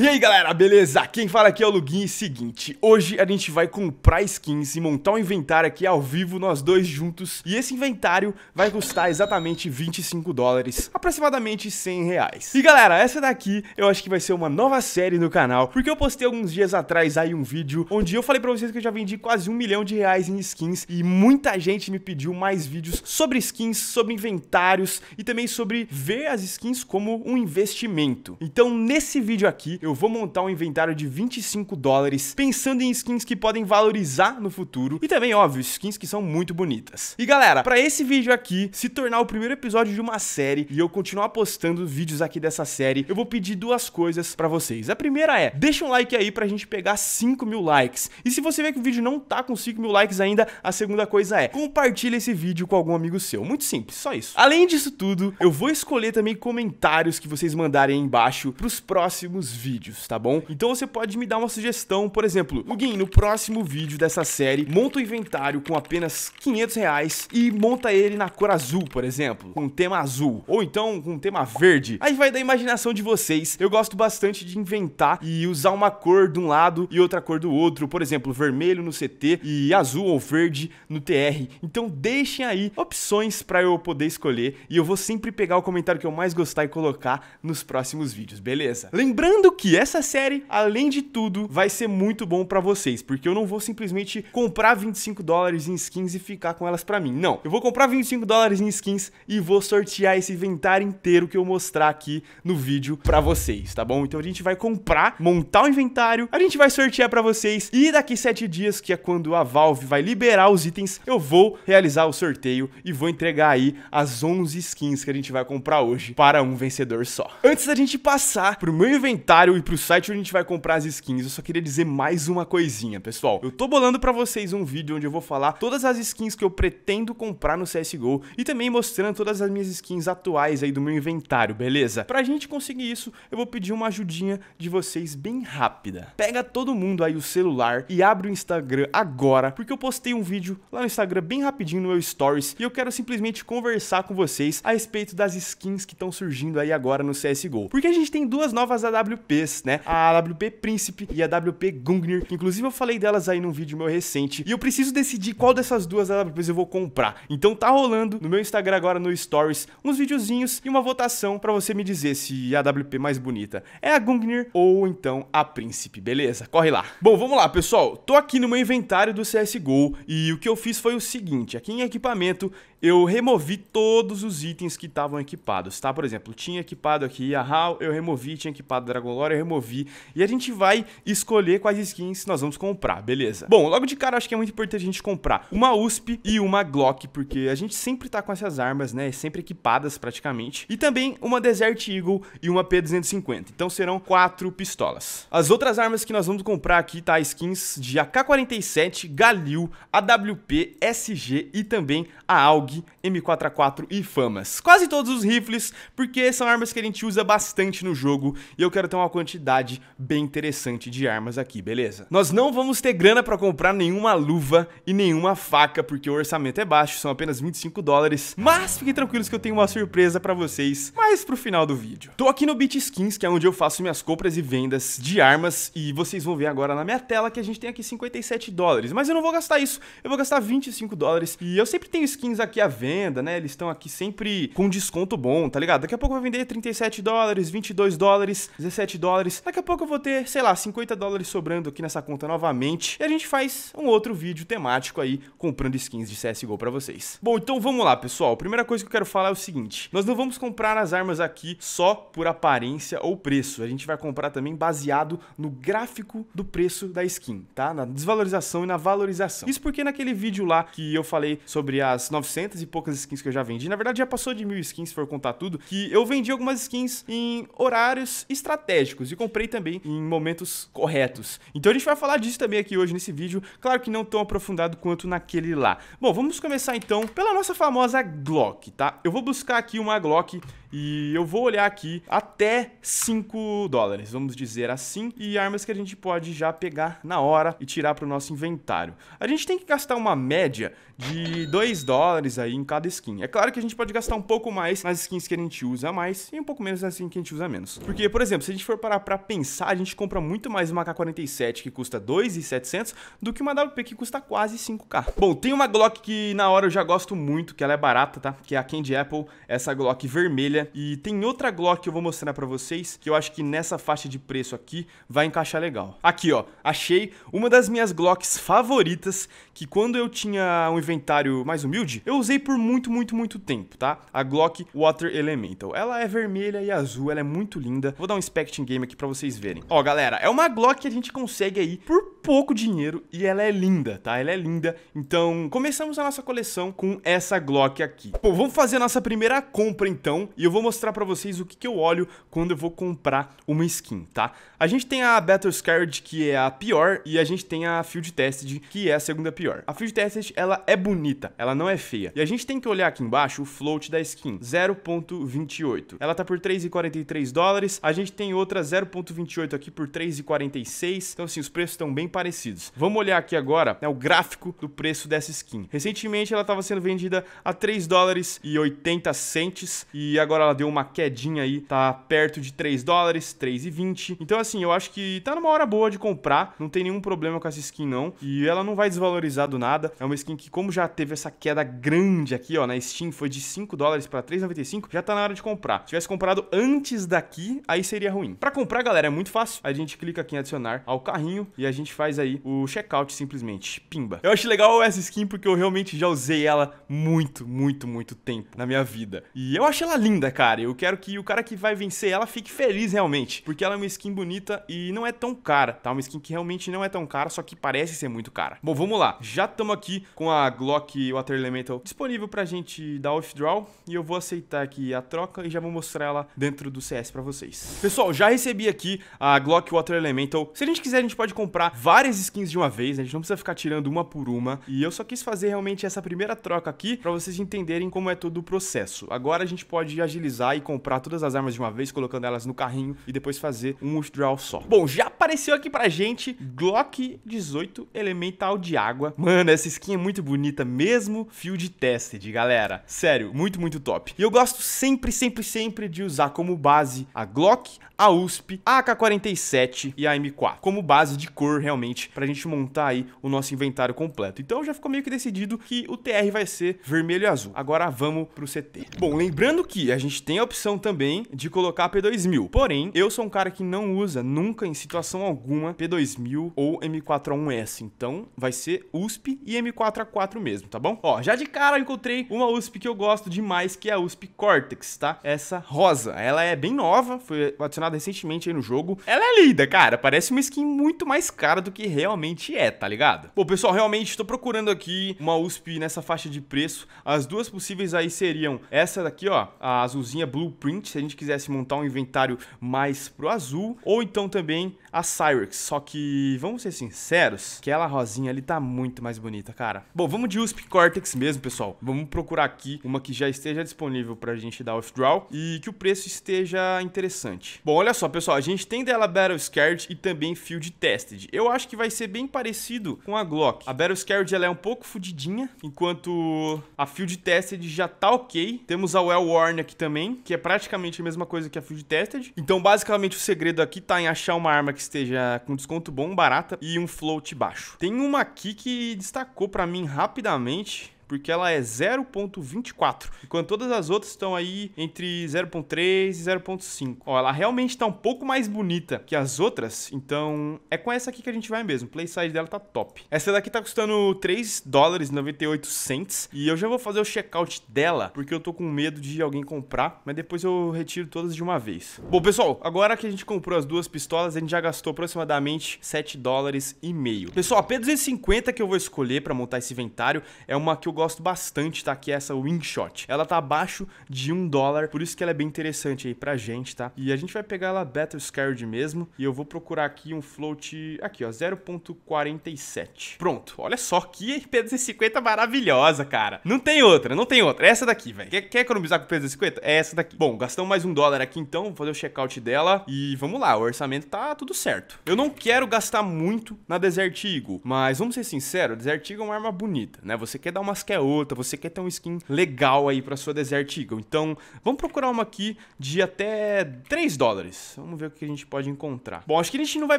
E aí galera, beleza? Quem fala aqui é o Luguinho e seguinte, hoje a gente vai comprar skins e montar um inventário aqui ao vivo, nós dois juntos E esse inventário vai custar exatamente 25 dólares, aproximadamente 100 reais E galera, essa daqui eu acho que vai ser uma nova série no canal Porque eu postei alguns dias atrás aí um vídeo onde eu falei pra vocês que eu já vendi quase um milhão de reais em skins E muita gente me pediu mais vídeos sobre skins, sobre inventários E também sobre ver as skins como um investimento Então nesse vídeo aqui eu vou montar um inventário de 25 dólares, pensando em skins que podem valorizar no futuro e também, óbvio, skins que são muito bonitas. E galera, para esse vídeo aqui se tornar o primeiro episódio de uma série e eu continuar postando vídeos aqui dessa série, eu vou pedir duas coisas para vocês. A primeira é, deixa um like aí pra gente pegar 5 mil likes. E se você vê que o vídeo não tá com 5 mil likes ainda, a segunda coisa é, compartilha esse vídeo com algum amigo seu. Muito simples, só isso. Além disso tudo, eu vou escolher também comentários que vocês mandarem aí embaixo pros próximos vídeos vídeos, tá bom? Então você pode me dar uma sugestão, por exemplo, Guin, no próximo vídeo dessa série, monta o um inventário com apenas 500 reais e monta ele na cor azul, por exemplo, com tema azul, ou então com tema verde. Aí vai da imaginação de vocês. Eu gosto bastante de inventar e usar uma cor de um lado e outra cor do outro, por exemplo, vermelho no CT e azul ou verde no TR. Então deixem aí opções para eu poder escolher e eu vou sempre pegar o comentário que eu mais gostar e colocar nos próximos vídeos, beleza? Lembrando que que essa série, além de tudo, vai ser muito bom para vocês, porque eu não vou simplesmente comprar 25 dólares em skins e ficar com elas para mim. Não, eu vou comprar 25 dólares em skins e vou sortear esse inventário inteiro que eu mostrar aqui no vídeo para vocês, tá bom? Então a gente vai comprar, montar o inventário, a gente vai sortear para vocês e daqui 7 dias, que é quando a Valve vai liberar os itens, eu vou realizar o sorteio e vou entregar aí as 11 skins que a gente vai comprar hoje para um vencedor só. Antes da gente passar pro meu inventário usuário e pro site onde a gente vai comprar as skins, eu só queria dizer mais uma coisinha, pessoal. Eu tô bolando para vocês um vídeo onde eu vou falar todas as skins que eu pretendo comprar no CSGO e também mostrando todas as minhas skins atuais aí do meu inventário, beleza? Pra gente conseguir isso, eu vou pedir uma ajudinha de vocês bem rápida. Pega todo mundo aí o celular e abre o Instagram agora, porque eu postei um vídeo lá no Instagram bem rapidinho no meu stories e eu quero simplesmente conversar com vocês a respeito das skins que estão surgindo aí agora no CSGO. Porque a gente tem duas novas AWP né? A AWP Príncipe e a AWP Gungnir. Inclusive eu falei delas aí num vídeo meu recente. E eu preciso decidir qual dessas duas AWPs eu vou comprar. Então tá rolando no meu Instagram agora no Stories uns videozinhos e uma votação para você me dizer se a AWP mais bonita é a Gungnir ou então a Príncipe, beleza? Corre lá. Bom, vamos lá, pessoal. Tô aqui no meu inventário do CSGO e o que eu fiz foi o seguinte, aqui em equipamento eu removi todos os itens que estavam equipados, tá? Por exemplo, tinha equipado aqui a HAL, eu removi, tinha equipado Dragon Lore, remover removi. E a gente vai escolher quais skins nós vamos comprar, beleza? Bom, logo de cara acho que é muito importante a gente comprar uma USP e uma Glock, porque a gente sempre tá com essas armas, né? Sempre equipadas praticamente. E também uma Desert Eagle e uma P250. Então serão quatro pistolas. As outras armas que nós vamos comprar aqui, tá? Skins de AK-47, Galil, AWP, SG e também a AUG, M4A4 e FAMAS. Quase todos os rifles, porque são armas que a gente usa bastante no jogo e eu quero ter uma quantidade bem interessante de armas aqui, beleza? Nós não vamos ter grana para comprar nenhuma luva e nenhuma faca, porque o orçamento é baixo, são apenas 25 dólares, mas fiquem tranquilos que eu tenho uma surpresa para vocês mais pro final do vídeo. Tô aqui no Beat Skins, que é onde eu faço minhas compras e vendas de armas, e vocês vão ver agora na minha tela que a gente tem aqui 57 dólares, mas eu não vou gastar isso, eu vou gastar 25 dólares, e eu sempre tenho skins aqui à venda, né, eles estão aqui sempre com desconto bom, tá ligado? Daqui a pouco vai vender 37 dólares, 22 dólares, 17 dólares, dólares. Daqui a pouco eu vou ter, sei lá, 50 dólares sobrando aqui nessa conta novamente. E a gente faz um outro vídeo temático aí, comprando skins de CSGO pra vocês. Bom, então vamos lá, pessoal. A primeira coisa que eu quero falar é o seguinte. Nós não vamos comprar as armas aqui só por aparência ou preço. A gente vai comprar também baseado no gráfico do preço da skin, tá? Na desvalorização e na valorização. Isso porque naquele vídeo lá que eu falei sobre as 900 e poucas skins que eu já vendi, na verdade já passou de mil skins, se for contar tudo, que eu vendi algumas skins em horários estratégicos estratégicos e comprei também em momentos corretos. Então a gente vai falar disso também aqui hoje nesse vídeo, claro que não tão aprofundado quanto naquele lá. Bom, vamos começar então pela nossa famosa Glock, tá? Eu vou buscar aqui uma Glock e eu vou olhar aqui até 5 dólares, vamos dizer assim, e armas que a gente pode já pegar na hora e tirar para o nosso inventário. A gente tem que gastar uma média de 2 dólares aí em cada skin. É claro que a gente pode gastar um pouco mais nas skins que a gente usa mais e um pouco menos nas skins que a gente usa menos. Porque, por exemplo, se a gente for parar para pensar, a gente compra muito mais uma k 47 que custa 2,700 do que uma WP que custa quase 5k. Bom, tem uma Glock que na hora eu já gosto muito, que ela é barata, tá? Que é a Candy Apple, essa Glock vermelha e tem outra Glock que eu vou mostrar pra vocês, que eu acho que nessa faixa de preço aqui vai encaixar legal. Aqui, ó, achei uma das minhas Glocks favoritas, que quando eu tinha um inventário mais humilde, eu usei por muito, muito, muito tempo, tá? A Glock Water Elemental. Ela é vermelha e azul, ela é muito linda. Vou dar um inspecting Game aqui pra vocês verem. Ó, galera, é uma Glock que a gente consegue aí por pouco dinheiro e ela é linda, tá? Ela é linda. Então, começamos a nossa coleção com essa Glock aqui. Pô, vamos fazer a nossa primeira compra então, e eu vou mostrar para vocês o que, que eu olho quando eu vou comprar uma skin, tá? A gente tem a Battle Scarred, que é a pior, e a gente tem a Field Tested, que é a segunda pior. A Field Tested, ela é bonita, ela não é feia. E a gente tem que olhar aqui embaixo o float da skin, 0.28. Ela tá por 3,43 dólares, a gente tem outra 0.28 aqui por 3,46. Então assim, os preços estão bem parecidos. Vamos olhar aqui agora né, o gráfico do preço dessa skin. Recentemente ela estava sendo vendida a 3 dólares e 80 centes e agora agora ela deu uma quedinha aí, tá perto de 3 dólares, 3,20. Então, assim, eu acho que tá numa hora boa de comprar, não tem nenhum problema com essa skin, não. E ela não vai desvalorizar do nada. É uma skin que, como já teve essa queda grande aqui, ó, na Steam, foi de 5 dólares pra 3,95, já tá na hora de comprar. Se tivesse comprado antes daqui, aí seria ruim. Pra comprar, galera, é muito fácil. A gente clica aqui em adicionar ao carrinho e a gente faz aí o checkout simplesmente. Pimba. Eu acho legal essa skin porque eu realmente já usei ela muito, muito, muito tempo na minha vida. E eu acho ela linda, cara. Eu quero que o cara que vai vencer ela fique feliz realmente. Porque ela é uma skin bonita e não é tão cara, tá? Uma skin que realmente não é tão cara, só que parece ser muito cara. Bom, vamos lá. Já estamos aqui com a Glock Water Elemental disponível pra gente dar off-draw. E eu vou aceitar aqui a troca e já vou mostrar ela dentro do CS pra vocês. Pessoal, já recebi aqui a Glock Water Elemental. Se a gente quiser, a gente pode comprar várias skins de uma vez. Né? A gente não precisa ficar tirando uma por uma. E eu só quis fazer realmente essa primeira troca aqui pra vocês entenderem como é todo o processo. Agora a gente pode agilizar utilizar e comprar todas as armas de uma vez, colocando elas no carrinho e depois fazer um withdrawal só. Bom, já apareceu aqui pra gente Glock 18 Elemental de Água. Mano, essa skin é muito bonita mesmo. Field Tested, galera. Sério, muito, muito top. E eu gosto sempre, sempre, sempre de usar como base a Glock, a USP, a AK-47 e a M4. Como base de cor, realmente, pra gente montar aí o nosso inventário completo. Então já ficou meio que decidido que o TR vai ser vermelho e azul. Agora vamos pro CT. Bom, lembrando que a gente tem a opção também de colocar P2000. Porém, eu sou um cara que não usa nunca, em situação alguma, P2000 ou M4A1S. Então, vai ser USP e M4A4 mesmo, tá bom? Ó, já de cara eu encontrei uma USP que eu gosto demais, que é a USP Cortex, tá? Essa rosa. Ela é bem nova, foi adicionada recentemente aí no jogo. Ela é linda, cara. Parece uma skin muito mais cara do que realmente é, tá ligado? Bom, pessoal, realmente estou procurando aqui uma USP nessa faixa de preço. As duas possíveis aí seriam essa daqui, ó, as azulzinha Blueprint, se a gente quisesse montar um inventário mais pro azul, ou então também a Cyrix. Só que, vamos ser sinceros, aquela rosinha ali tá muito mais bonita, cara. Bom, vamos de USP Cortex mesmo, pessoal. Vamos procurar aqui uma que já esteja disponível pra gente dar off-draw e que o preço esteja interessante. Bom, olha só, pessoal, a gente tem dela Battle Scared e também Field Tested. Eu acho que vai ser bem parecido com a Glock. A Battle Scared, ela é um pouco fodidinha, enquanto a Field Tested já tá ok. Temos a Well Worn aqui também, que é praticamente a mesma coisa que a Field Tested. Então, basicamente, o segredo aqui tá em achar uma arma que que esteja com desconto bom, barata e um float baixo. Tem uma aqui que destacou para mim rapidamente, porque ela é 0.24, enquanto todas as outras estão aí entre 0.3 e 0.5. ela realmente está um pouco mais bonita que as outras, então é com essa aqui que a gente vai mesmo. O play size dela tá top. Essa daqui tá custando 3 dólares 98 cents e eu já vou fazer o checkout dela, porque eu tô com medo de alguém comprar, mas depois eu retiro todas de uma vez. Bom, pessoal, agora que a gente comprou as duas pistolas, a gente já gastou aproximadamente 7 dólares e meio. Pessoal, a P250 que eu vou escolher para montar esse inventário é uma que eu gosto bastante, tá? Que é essa Wingshot. Ela tá abaixo de um dólar, por isso que ela é bem interessante aí pra gente, tá? E a gente vai pegar ela Battle Scared mesmo, e eu vou procurar aqui um float, aqui ó, 0.47. Pronto, olha só que P250 maravilhosa, cara. Não tem outra, não tem outra. É essa daqui, velho. Quer, quer, economizar com P250? É essa daqui. Bom, gastamos mais um dólar aqui então, vou fazer o checkout dela e vamos lá, o orçamento tá tudo certo. Eu não quero gastar muito na Desert Eagle, mas vamos ser sinceros, a Desert Eagle é uma arma bonita, né? Você quer dar umas quer outra, você quer ter um skin legal aí para sua Desert Eagle. Então, vamos procurar uma aqui de até 3 dólares. Vamos ver o que a gente pode encontrar. Bom, acho que a gente não vai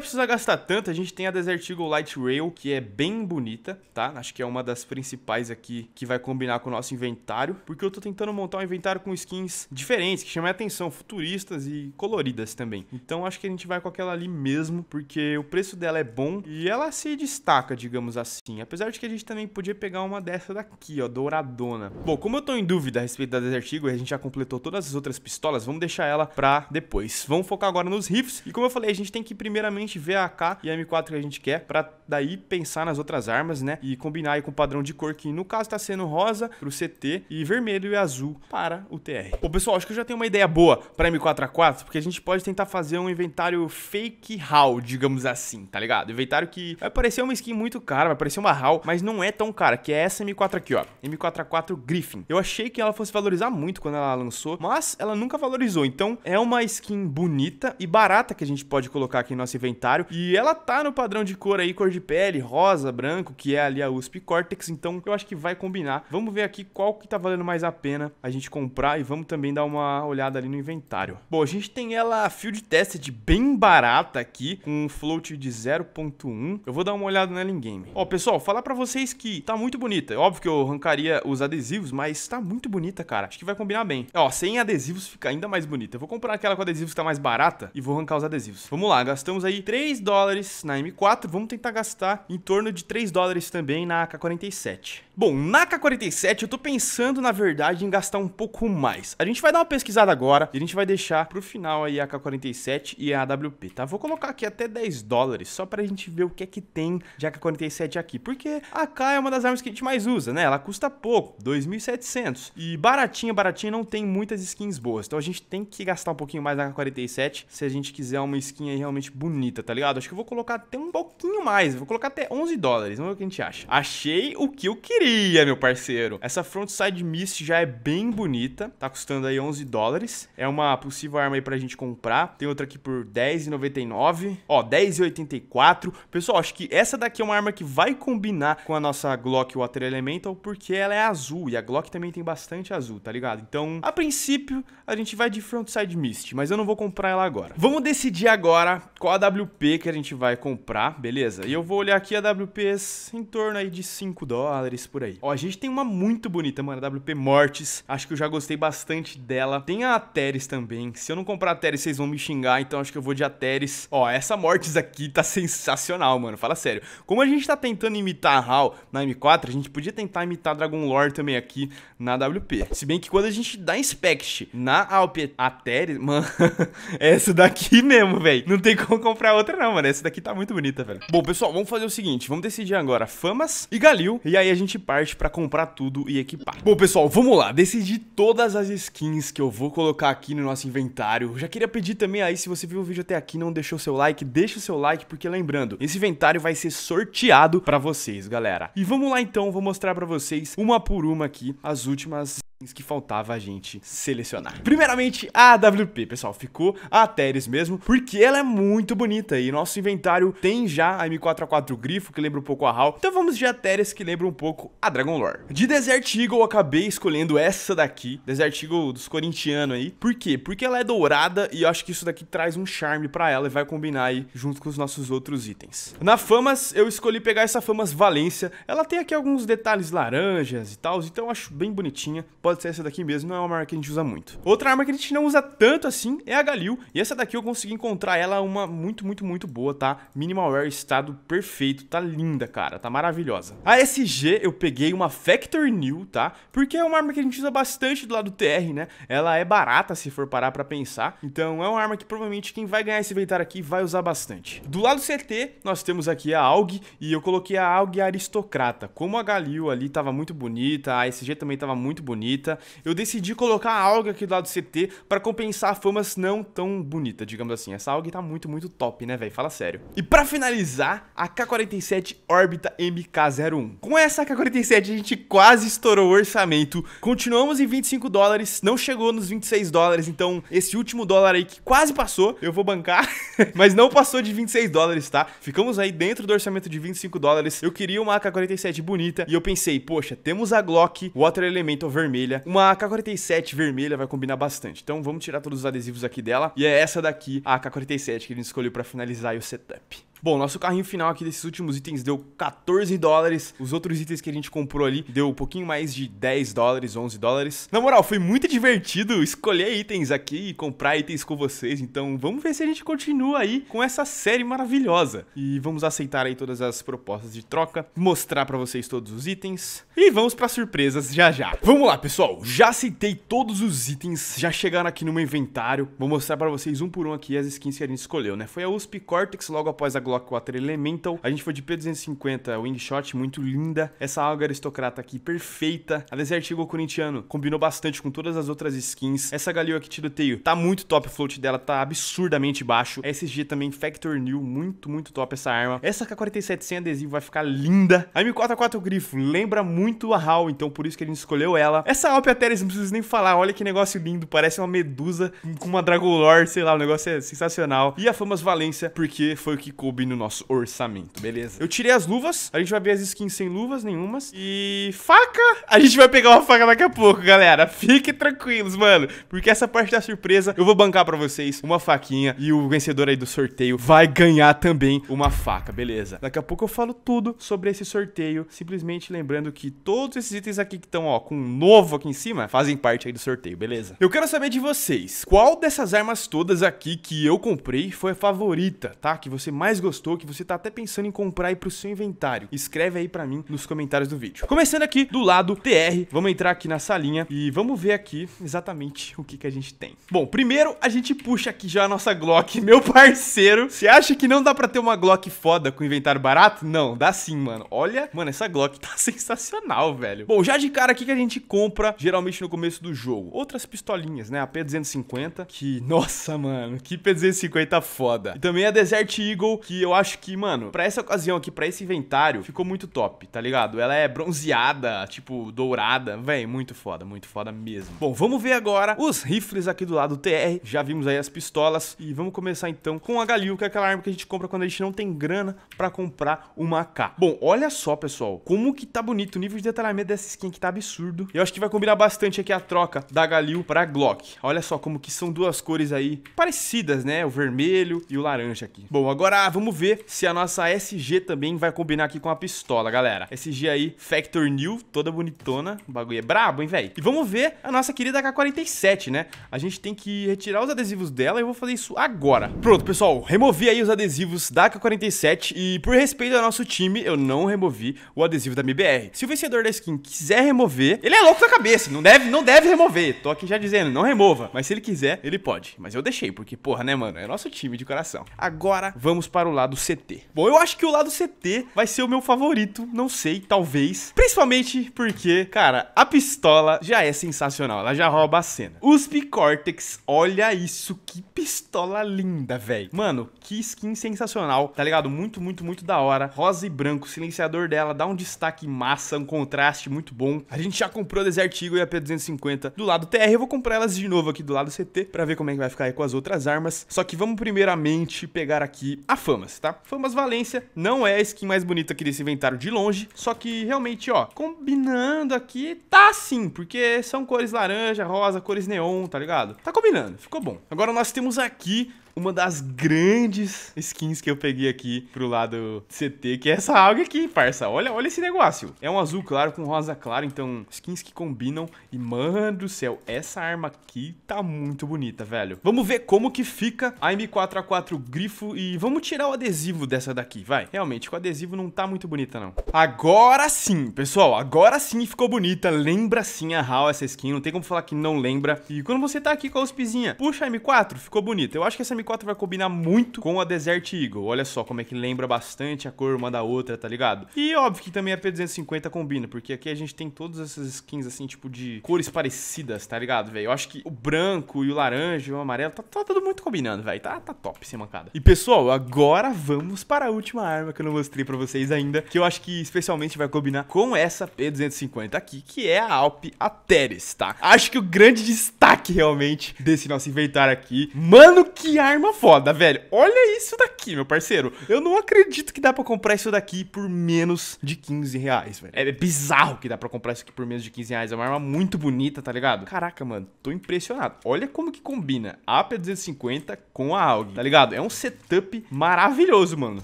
precisar gastar tanto. A gente tem a Desert Eagle Light Rail, que é bem bonita, tá? Acho que é uma das principais aqui que vai combinar com o nosso inventário, porque eu tô tentando montar um inventário com skins diferentes, que chamem a atenção, futuristas e coloridas também. Então, acho que a gente vai com aquela ali mesmo, porque o preço dela é bom e ela se destaca, digamos assim. Apesar de que a gente também podia pegar uma dessa daqui aqui, ó, douradona. Bom, como eu tô em dúvida a respeito da Desert Eagle e a gente já completou todas as outras pistolas, vamos deixar ela pra depois. Vamos focar agora nos rifles. E como eu falei, a gente tem que primeiramente ver a AK e a M4 que a gente quer, pra daí pensar nas outras armas, né? E combinar aí com o padrão de cor, que no caso tá sendo rosa pro CT e vermelho e azul para o TR. Bom, pessoal, acho que eu já tenho uma ideia boa pra M4A4, porque a gente pode tentar fazer um inventário fake haul, digamos assim, tá ligado? Inventário que vai parecer uma skin muito cara, vai parecer uma haul, mas não é tão cara, que é essa M4 aqui aqui, ó. M4A4 Griffin. Eu achei que ela fosse valorizar muito quando ela lançou, mas ela nunca valorizou. Então, é uma skin bonita e barata que a gente pode colocar aqui no nosso inventário. E ela tá no padrão de cor aí, cor de pele, rosa, branco, que é ali a USP Cortex. Então, eu acho que vai combinar. Vamos ver aqui qual que tá valendo mais a pena a gente comprar e vamos também dar uma olhada ali no inventário. Bom, a gente tem ela field tested bem barata aqui, com um float de 0.1. Eu vou dar uma olhada nela em game. Ó, pessoal, falar pra vocês que tá muito bonita. É óbvio que eu eu arrancaria os adesivos, mas tá muito bonita, cara. Acho que vai combinar bem. Ó, sem adesivos fica ainda mais bonita. Eu vou comprar aquela com adesivos que tá mais barata e vou arrancar os adesivos. Vamos lá, gastamos aí 3 dólares na M4. Vamos tentar gastar em torno de 3 dólares também na AK-47. Bom, na AK-47 eu tô pensando, na verdade, em gastar um pouco mais. A gente vai dar uma pesquisada agora e a gente vai deixar pro final aí a AK-47 e a AWP, tá? Vou colocar aqui até 10 dólares só pra gente ver o que é que tem de AK-47 aqui. Porque a AK é uma das armas que a gente mais usa, né? Ela custa pouco, 2.700. E baratinha, baratinha, não tem muitas skins boas. Então a gente tem que gastar um pouquinho mais na K47 se a gente quiser uma skin aí realmente bonita, tá ligado? Acho que eu vou colocar até um pouquinho mais. Vou colocar até 11 dólares. Vamos ver o que a gente acha. Achei o que eu queria, meu parceiro. Essa Frontside Mist já é bem bonita. Tá custando aí 11 dólares. É uma possível arma aí pra gente comprar. Tem outra aqui por 10,99. Ó, 10,84. Pessoal, acho que essa daqui é uma arma que vai combinar com a nossa Glock Water Elemental porque ela é azul e a Glock também tem bastante azul, tá ligado? Então, a princípio, a gente vai de Frontside Mist, mas eu não vou comprar ela agora. Vamos decidir agora qual a WP que a gente vai comprar, beleza? E eu vou olhar aqui a WPs em torno aí de 5 dólares por aí. Ó, a gente tem uma muito bonita, mano, a WP Mortis. Acho que eu já gostei bastante dela. Tem a Ateris também. Se eu não comprar a Ateris, vocês vão me xingar, então acho que eu vou de Ateris. Ó, essa Mortis aqui tá sensacional, mano. Fala sério. Como a gente tá tentando imitar a HAL na M4, a gente podia tentar imitar Dragon Lore também aqui na WP. Se bem que quando a gente dá inspect na Alp Ateris, mano, essa daqui mesmo, velho. Não tem como comprar outra não, mano. Essa daqui tá muito bonita, velho. Bom, pessoal, vamos fazer o seguinte. Vamos decidir agora Famas e Galil. E aí a gente parte pra comprar tudo e equipar. Bom, pessoal, vamos lá. Decidi todas as skins que eu vou colocar aqui no nosso inventário. Já queria pedir também aí, se você viu o vídeo até aqui não deixou seu like, deixa o seu like, porque lembrando, esse inventário vai ser sorteado pra vocês, galera. E vamos lá então, vou mostrar pra vocês vocês, uma por uma aqui, as últimas que faltava a gente selecionar. Primeiramente, a AWP, pessoal, ficou a Teres mesmo, porque ela é muito bonita e nosso inventário tem já a M4A4 Grifo, que lembra um pouco a HAL, então vamos de a Teres, que lembra um pouco a Dragon Lore. De Desert Eagle, eu acabei escolhendo essa daqui, Desert Eagle dos corintianos aí, por quê? Porque ela é dourada e eu acho que isso daqui traz um charme pra ela e vai combinar aí junto com os nossos outros itens. Na Famas, eu escolhi pegar essa Famas Valência, ela tem aqui alguns detalhes laranjas e tal, então eu acho bem bonitinha, pode pode ser essa daqui mesmo, não é uma arma que a gente usa muito. Outra arma que a gente não usa tanto assim é a Galil, e essa daqui eu consegui encontrar ela uma muito, muito, muito boa, tá? Minimal Wear, estado perfeito, tá linda, cara, tá maravilhosa. A SG eu peguei uma Factor New, tá? Porque é uma arma que a gente usa bastante do lado TR, né? Ela é barata se for parar pra pensar, então é uma arma que provavelmente quem vai ganhar esse inventário aqui vai usar bastante. Do lado CT, nós temos aqui a AUG, e eu coloquei a AUG Aristocrata. Como a Galil ali tava muito bonita, a SG também tava muito bonita, bonita, eu decidi colocar a alga aqui do lado do CT para compensar a fama não tão bonita, digamos assim. Essa alga tá muito, muito top, né, velho? Fala sério. E para finalizar, a K47 Orbita MK01. Com essa K47 a gente quase estourou o orçamento. Continuamos em 25 dólares, não chegou nos 26 dólares, então esse último dólar aí que quase passou, eu vou bancar, mas não passou de 26 dólares, tá? Ficamos aí dentro do orçamento de 25 dólares. Eu queria uma k 47 bonita e eu pensei, poxa, temos a Glock Water Elemental Vermelho vermelha. Uma ak 47 vermelha vai combinar bastante. Então vamos tirar todos os adesivos aqui dela. E é essa daqui, a ak 47 que a gente escolheu para finalizar o setup. Bom, nosso carrinho final aqui desses últimos itens deu 14 dólares. Os outros itens que a gente comprou ali deu um pouquinho mais de 10 dólares, 11 dólares. Na moral, foi muito divertido escolher itens aqui e comprar itens com vocês. Então vamos ver se a gente continua aí com essa série maravilhosa. E vamos aceitar aí todas as propostas de troca, mostrar para vocês todos os itens. E vamos para surpresas já já. Vamos lá, pessoal. Já aceitei todos os itens, já chegaram aqui no meu inventário. Vou mostrar para vocês um por um aqui as skins que a gente escolheu, né? Foi a USP Cortex logo após a Globo Block 4 Elemental. A gente foi de P250 Wingshot, muito linda. Essa alga aristocrata aqui, perfeita. A Desert Eagle corintiano combinou bastante com todas as outras skins. Essa Galio aqui, Teio tá muito top. O float dela tá absurdamente baixo. SG também, Factor New, muito, muito top essa arma. Essa K47 sem adesivo vai ficar linda. A M4A4 Grifo lembra muito a HAL, então por isso que a gente escolheu ela. Essa Alp Ateres, não preciso nem falar, olha que negócio lindo. Parece uma medusa com uma Lore, sei lá, o negócio é sensacional. E a Famas Valência, porque foi o que coube coube no nosso orçamento, beleza? Eu tirei as luvas, a gente vai ver as skins sem luvas nenhumas. E faca! A gente vai pegar uma faca daqui a pouco, galera. Fique tranquilos, mano. Porque essa parte da surpresa, eu vou bancar pra vocês uma faquinha. E o vencedor aí do sorteio vai ganhar também uma faca, beleza? Daqui a pouco eu falo tudo sobre esse sorteio. Simplesmente lembrando que todos esses itens aqui que estão, ó, com um novo aqui em cima, fazem parte aí do sorteio, beleza? Eu quero saber de vocês, qual dessas armas todas aqui que eu comprei foi a favorita, tá? Que você mais gostou, que você tá até pensando em comprar aí pro seu inventário. Escreve aí pra mim nos comentários do vídeo. Começando aqui do lado TR, vamos entrar aqui na salinha e vamos ver aqui exatamente o que que a gente tem. Bom, primeiro a gente puxa aqui já a nossa Glock, meu parceiro. Você acha que não dá pra ter uma Glock foda com inventário barato? Não, dá sim, mano. Olha, mano, essa Glock tá sensacional, velho. Bom, já de cara aqui que a gente compra, geralmente no começo do jogo. Outras pistolinhas, né? A P250, que, nossa, mano, que P250 foda. E também a Desert Eagle, que que eu acho que, mano, pra essa ocasião aqui, pra esse inventário, ficou muito top, tá ligado? Ela é bronzeada, tipo, dourada. Véi, muito foda, muito foda mesmo. Bom, vamos ver agora os rifles aqui do lado TR. Já vimos aí as pistolas. E vamos começar então com a Galil, que é aquela arma que a gente compra quando a gente não tem grana pra comprar uma AK. Bom, olha só, pessoal, como que tá bonito. O nível de detalhamento dessa skin que tá absurdo. Eu acho que vai combinar bastante aqui a troca da Galil pra Glock. Olha só como que são duas cores aí parecidas, né? O vermelho e o laranja aqui. Bom, agora vamos Vamos ver se a nossa SG também vai combinar aqui com a pistola, galera. SG aí, Factor New, toda bonitona. O bagulho é brabo, hein, velho? E vamos ver a nossa querida K-47, né? A gente tem que retirar os adesivos dela e eu vou fazer isso agora. Pronto, pessoal. Removi aí os adesivos da K-47 e por respeito ao nosso time, eu não removi o adesivo da MBR. Se o vencedor da skin quiser remover, ele é louco da cabeça. Não deve, não deve remover. Tô aqui já dizendo, não remova. Mas se ele quiser, ele pode. Mas eu deixei, porque, porra, né, mano? É nosso time de coração. Agora, vamos para o lado CT. Bom, eu acho que o lado CT vai ser o meu favorito, não sei, talvez. Principalmente porque, cara, a pistola já é sensacional, ela já rouba a cena. USP Cortex, olha isso, que pistola linda, velho. Mano, que skin sensacional, tá ligado? Muito, muito, muito da hora. Rosa e branco, silenciador dela, dá um destaque massa, um contraste muito bom. A gente já comprou a Desert Eagle e a P250 do lado TR, eu vou comprar elas de novo aqui do lado CT pra ver como é que vai ficar aí com as outras armas. Só que vamos primeiramente pegar aqui a fama. Famas, tá? Famas Valência não é a skin mais bonita aqui desse inventário de longe, só que realmente, ó, combinando aqui, tá sim, porque são cores laranja, rosa, cores neon, tá ligado? Tá combinando, ficou bom. Agora nós temos aqui uma das grandes skins que eu peguei aqui pro lado CT, que é essa alga aqui, parça. Olha, olha esse negócio. É um azul claro com rosa claro, então skins que combinam. E, mano do céu, essa arma aqui tá muito bonita, velho. Vamos ver como que fica a M4A4 grifo e vamos tirar o adesivo dessa daqui, vai. Realmente, com adesivo não tá muito bonita, não. Agora sim, pessoal, agora sim ficou bonita. Lembra sim a HAL essa skin, não tem como falar que não lembra. E quando você tá aqui com a USPzinha, puxa a M4, ficou bonita. Eu acho que essa M4 4 vai combinar muito com a Desert Eagle. Olha só como é que lembra bastante a cor uma da outra, tá ligado? E óbvio que também a P250 combina, porque aqui a gente tem todas essas skins, assim, tipo, de cores parecidas, tá ligado, velho? Eu acho que o branco e o laranja e o amarelo tá, tá tudo muito combinando, velho. Tá, tá top sem mancada. E, pessoal, agora vamos para a última arma que eu não mostrei pra vocês ainda, que eu acho que especialmente vai combinar com essa P250 aqui, que é a Alp Ateris, tá? Acho que o grande destaque, realmente, desse nosso inventário aqui... Mano, que arma! arma foda, velho. Olha isso daqui, meu parceiro. Eu não acredito que dá pra comprar isso daqui por menos de 15 reais, velho. É bizarro que dá pra comprar isso aqui por menos de 15 reais. É uma arma muito bonita, tá ligado? Caraca, mano, tô impressionado. Olha como que combina a AP250 com a AUG, tá ligado? É um setup maravilhoso, mano.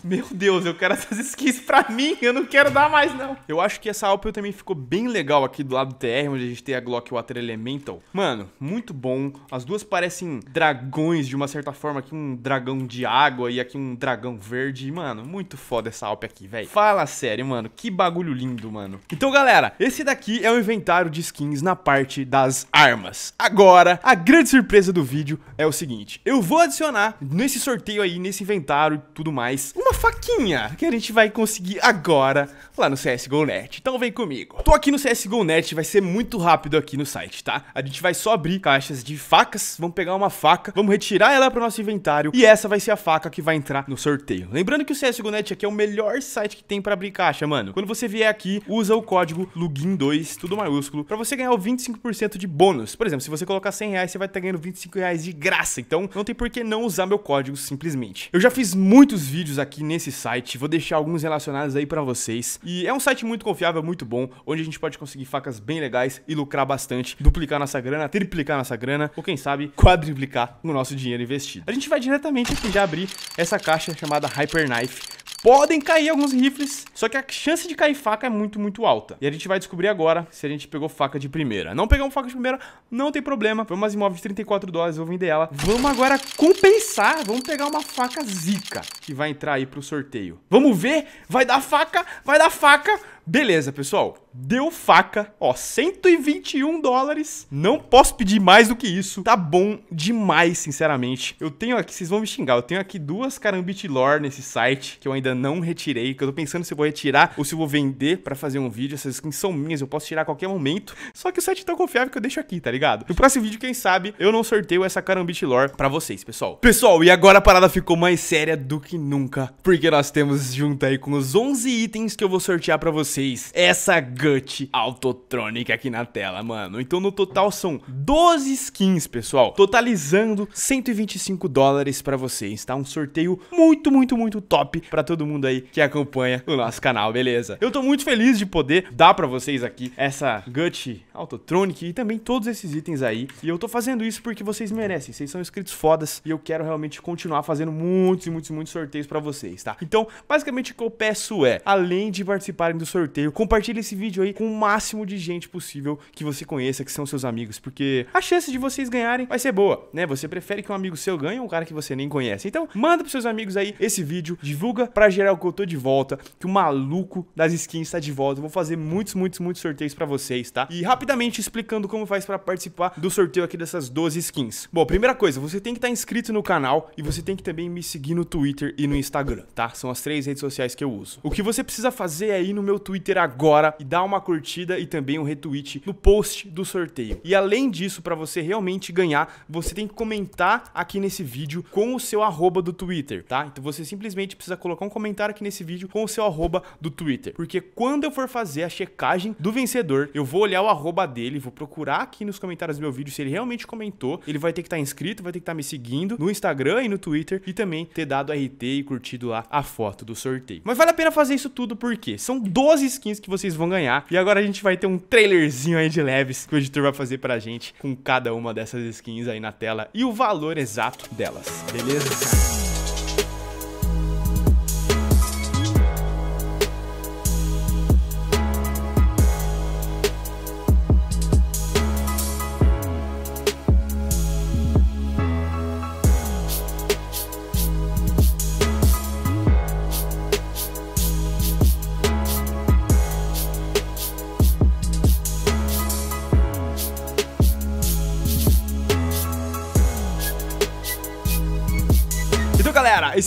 Meu Deus, eu quero essas skins pra mim. Eu não quero dar mais, não. Eu acho que essa AUP também ficou bem legal aqui do lado do TR, onde a gente tem a Glock Water Elemental. Mano, muito bom. As duas parecem dragões de uma certa forma aqui um dragão de água e aqui um dragão verde. mano, muito foda essa Alp aqui, velho. Fala sério, mano, que bagulho lindo, mano. Então, galera, esse daqui é o inventário de skins na parte das armas. Agora, a grande surpresa do vídeo é o seguinte. Eu vou adicionar nesse sorteio aí, nesse inventário e tudo mais, uma faquinha que a gente vai conseguir agora lá no CSGO Net. Então vem comigo. Tô aqui no CSGO Net, vai ser muito rápido aqui no site, tá? A gente vai só abrir caixas de facas, vamos pegar uma faca, vamos retirar ela pro nosso inventário inventário e essa vai ser a faca que vai entrar no sorteio. Lembrando que o CSGO.net aqui é o melhor site que tem pra abrir caixa, mano. Quando você vier aqui, usa o código LUGIN2, tudo maiúsculo, pra você ganhar o 25% de bônus. Por exemplo, se você colocar 100 reais, você vai estar tá ganhando 25 reais de graça. Então, não tem por que não usar meu código simplesmente. Eu já fiz muitos vídeos aqui nesse site, vou deixar alguns relacionados aí pra vocês. E é um site muito confiável, muito bom, onde a gente pode conseguir facas bem legais e lucrar bastante, duplicar nossa grana, triplicar nossa grana, ou quem sabe, quadriplicar o nosso dinheiro investido. A gente gente vai diretamente aqui já abrir essa caixa chamada Hyper Knife Podem cair alguns rifles, só que a chance de cair faca é muito, muito alta. E a gente vai descobrir agora se a gente pegou faca de primeira. Não pegamos faca de primeira, não tem problema. Foi umas imóveis de 34 dólares, vou vender ela. Vamos agora compensar, vamos pegar uma faca zica que vai entrar aí pro sorteio. Vamos ver, vai dar faca, vai dar faca. Beleza, pessoal deu faca, ó, 121 dólares. Não posso pedir mais do que isso. Tá bom demais, sinceramente. Eu tenho aqui, vocês vão me xingar, eu tenho aqui duas Carambit Lore nesse site que eu ainda não retirei, que eu tô pensando se eu vou retirar ou se eu vou vender para fazer um vídeo. Essas skins são minhas, eu posso tirar a qualquer momento. Só que o site é tão confiável que eu deixo aqui, tá ligado? No próximo vídeo, quem sabe, eu não sorteio essa Carambit Lore pra vocês, pessoal. Pessoal, e agora a parada ficou mais séria do que nunca, porque nós temos junto aí com os 11 itens que eu vou sortear pra vocês. Essa Gut Autotronic aqui na tela, mano. Então no total são 12 skins, pessoal, totalizando 125 dólares para vocês, tá? Um sorteio muito, muito, muito top para todo mundo aí que acompanha o nosso canal, beleza? Eu tô muito feliz de poder dar para vocês aqui essa Gut Autotronic e também todos esses itens aí. E eu tô fazendo isso porque vocês merecem, vocês são inscritos fodas e eu quero realmente continuar fazendo muitos e muitos muitos sorteios para vocês, tá? Então, basicamente o que eu peço é, além de participarem do sorteio, compartilhe esse vídeo vídeo aí com o máximo de gente possível que você conheça, que são seus amigos, porque a chance de vocês ganharem vai ser boa, né? Você prefere que um amigo seu ganhe ou um cara que você nem conhece. Então, manda pros seus amigos aí esse vídeo, divulga pra geral que eu tô de volta, que o maluco das skins tá de volta. Eu vou fazer muitos, muitos, muitos sorteios para vocês, tá? E rapidamente explicando como faz para participar do sorteio aqui dessas 12 skins. Bom, primeira coisa, você tem que estar tá inscrito no canal e você tem que também me seguir no Twitter e no Instagram, tá? São as três redes sociais que eu uso. O que você precisa fazer é ir no meu Twitter agora e dar uma curtida e também um retweet no post do sorteio. E além disso, para você realmente ganhar, você tem que comentar aqui nesse vídeo com o seu arroba do Twitter, tá? Então você simplesmente precisa colocar um comentário aqui nesse vídeo com o seu arroba do Twitter. Porque quando eu for fazer a checagem do vencedor, eu vou olhar o arroba dele, vou procurar aqui nos comentários do meu vídeo se ele realmente comentou. Ele vai ter que estar tá inscrito, vai ter que estar tá me seguindo no Instagram e no Twitter e também ter dado RT e curtido lá a foto do sorteio. Mas vale a pena fazer isso tudo porque são 12 skins que vocês vão ganhar e agora a gente vai ter um trailerzinho aí de leves que o editor vai fazer pra gente com cada uma dessas skins aí na tela e o valor exato delas, beleza, cara?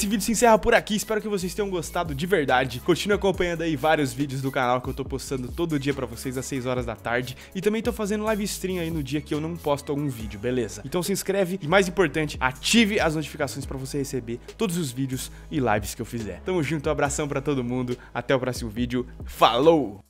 esse vídeo se encerra por aqui, espero que vocês tenham gostado de verdade. Continue acompanhando aí vários vídeos do canal que eu tô postando todo dia pra vocês às 6 horas da tarde. E também tô fazendo live stream aí no dia que eu não posto algum vídeo, beleza? Então se inscreve e mais importante, ative as notificações pra você receber todos os vídeos e lives que eu fizer. Tamo junto, um abração pra todo mundo, até o próximo vídeo, falou!